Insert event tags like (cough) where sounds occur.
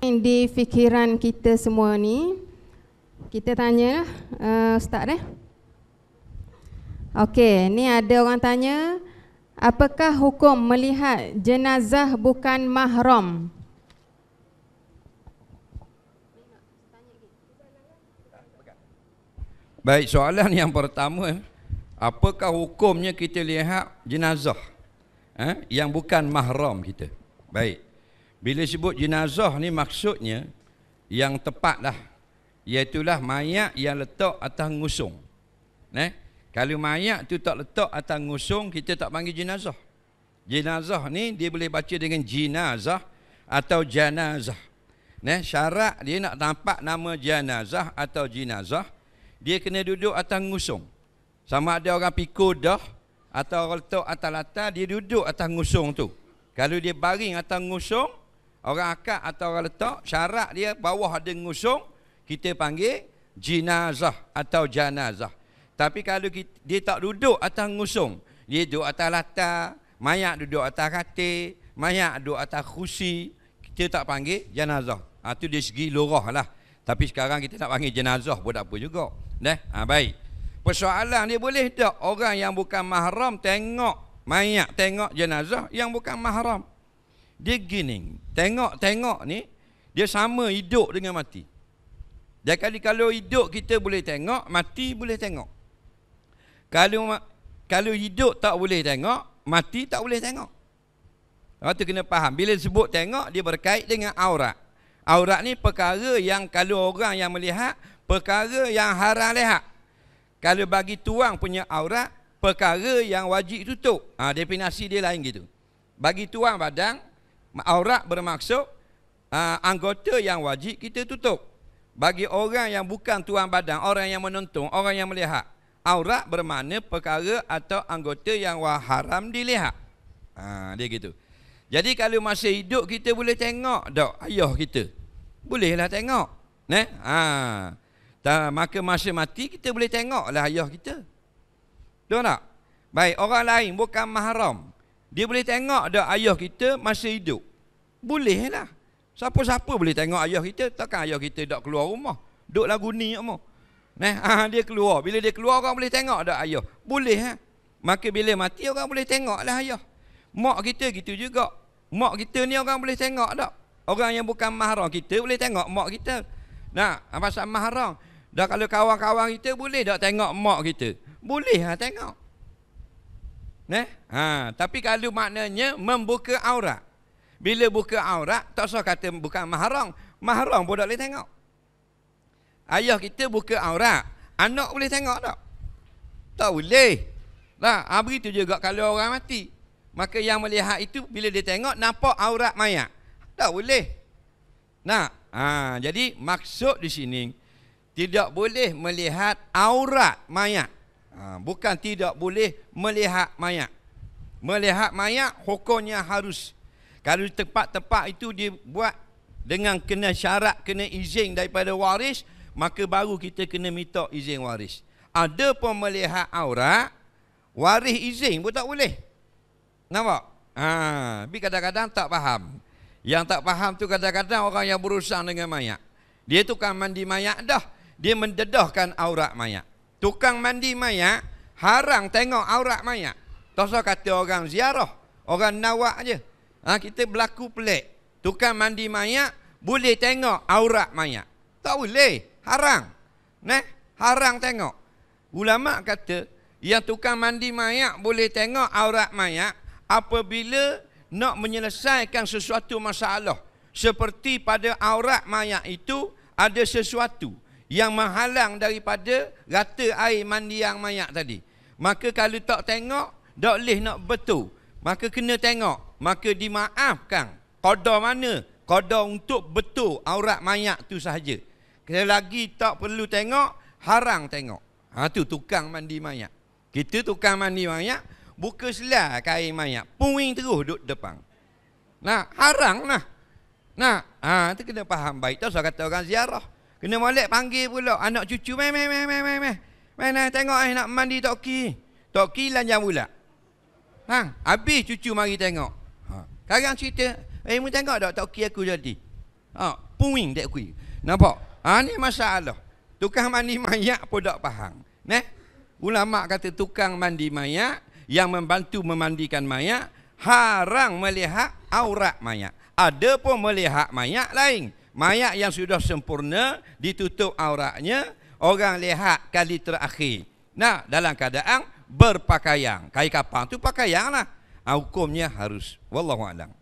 Di fikiran kita semua ni, kita tanya lah uh, Ustaz eh. Okey, ni ada orang tanya, apakah hukum melihat jenazah bukan mahram? Baik, soalan yang pertama, apakah hukumnya kita lihat jenazah eh, yang bukan mahram kita? Baik. Bila sebut jenazah ni maksudnya yang tepat lah. Iaitulah mayat yang letak atas ngusung. Eh? Kalau mayat tu tak letak atas ngusung, kita tak panggil jenazah. Jenazah ni dia boleh baca dengan jenazah atau janazah. Eh? Syarat dia nak nampak nama jenazah atau jenazah, dia kena duduk atas ngusung. Sama ada orang pikul dah atau orang letak atas latar, dia duduk atas ngusung tu. Kalau dia baring atas ngusung, orang akad atau orang letak syarat dia bawah ada ngusung kita panggil jenazah atau janazah tapi kalau kita, dia tak duduk atas ngusung dia duduk atas lata mayat duduk atas katil mayat duduk atas kursi kita tak panggil janazah ha, itu dari segi lorah lah tapi sekarang kita nak panggil jenazah pun tak apa juga Dah, ha, baik persoalan dia boleh tak orang yang bukan mahram tengok mayat tengok jenazah yang bukan mahram dia gini Tengok-tengok ni Dia sama hidup dengan mati Dia kali kalau hidup kita boleh tengok Mati boleh tengok Kalau kalau hidup tak boleh tengok Mati tak boleh tengok Lepas tu kena faham Bila sebut tengok dia berkait dengan aura. Aura ni perkara yang Kalau orang yang melihat Perkara yang haram lihat Kalau bagi tuang punya aura, Perkara yang wajib tutup ha, Definasi dia lain gitu Bagi tuang badang aurat bermaksud uh, anggota yang wajib kita tutup bagi orang yang bukan tuan badan orang yang menonton orang yang melihat aurat bermakna perkara atau anggota yang haram dilihat ha, dia gitu jadi kalau masih hidup kita boleh tengok dok ayah kita bolehlah tengok neh ha Ta, maka masa mati kita boleh tengoklah ayah kita. Tahu tak? Baik, orang lain bukan mahram. Dia boleh tengok dak ayah kita masa hidup. Boleh lah. Siapa-siapa boleh tengok ayah kita. Takkan ayah kita dak keluar rumah. Duk lagu ni apa. Nah, (laughs) ah, dia keluar. Bila dia keluar orang boleh tengok dak ayah. Boleh lah. Maka bila mati orang boleh tengok lah ayah. Mak kita gitu juga. Mak kita ni orang boleh tengok dak. Orang yang bukan mahram kita boleh tengok mak kita. Nah, apa pasal mahram. Dah kalau kawan-kawan kita boleh tak tengok mak kita? Boleh lah tengok. Ne? Ha, tapi kalau maknanya membuka aurat. Bila buka aurat, tak usah kata bukan mahram. Mahram pun boleh tengok. Ayah kita buka aurat, anak boleh tengok tak? Tak boleh. Lah, ha, begitu juga kalau orang mati. Maka yang melihat itu bila dia tengok nampak aurat mayat. Tak boleh. Nah, ha, jadi maksud di sini tidak boleh melihat aurat mayat ha, bukan tidak boleh melihat mayat melihat mayat hukumnya harus kalau tempat-tempat itu dibuat dengan kena syarat kena izin daripada waris maka baru kita kena minta izin waris ada pun melihat aurat waris izin pun tak boleh nampak ha tapi kadang-kadang tak faham yang tak faham tu kadang-kadang orang yang berusaha dengan mayat dia tukang mandi mayat dah dia mendedahkan aurat mayat tukang mandi mayat harang tengok aurat mayat. Tosa kata orang ziarah, orang nawak aje. Ha, kita berlaku pelik. Tukang mandi mayat boleh tengok aurat mayat. Tak boleh, Harang. Neh, harang tengok. Ulama kata yang tukang mandi mayat boleh tengok aurat mayat apabila nak menyelesaikan sesuatu masalah seperti pada aurat mayat itu ada sesuatu yang menghalang daripada rata air mandi yang mayat tadi. Maka kalau tak tengok, tak boleh nak betul. Maka kena tengok. Maka dimaafkan. Kodoh mana? Kodoh untuk betul aurat mayat tu sahaja. Kalau lagi tak perlu tengok, harang tengok. Ha, tu tukang mandi mayat. Kita tukang mandi mayat, buka selah kain mayat. Puing terus duduk depan. Nah, harang lah. Nah, ha, tu kena faham baik. Tahu usah kata orang ziarah. Kena molek panggil pula anak cucu. Meh meh meh meh meh meh. Meh nah tengok eh nak mandi tok ki. Tok ki lanjang pula. Ha, habis cucu mari tengok. Ha. Sekarang cerita, eh mu tengok tak tok aku jadi. Ha, puing tak kui. Nampak? Ha ni masalah. Tukang mandi mayat pun tak faham. Neh. Ulama kata tukang mandi mayat yang membantu memandikan mayat haram melihat aurat mayat. Ada pun melihat mayat lain mayat yang sudah sempurna ditutup auratnya orang lihat kali terakhir nah dalam keadaan berpakaian kain kapan tu pakaianlah ha, hukumnya harus wallahu a'lam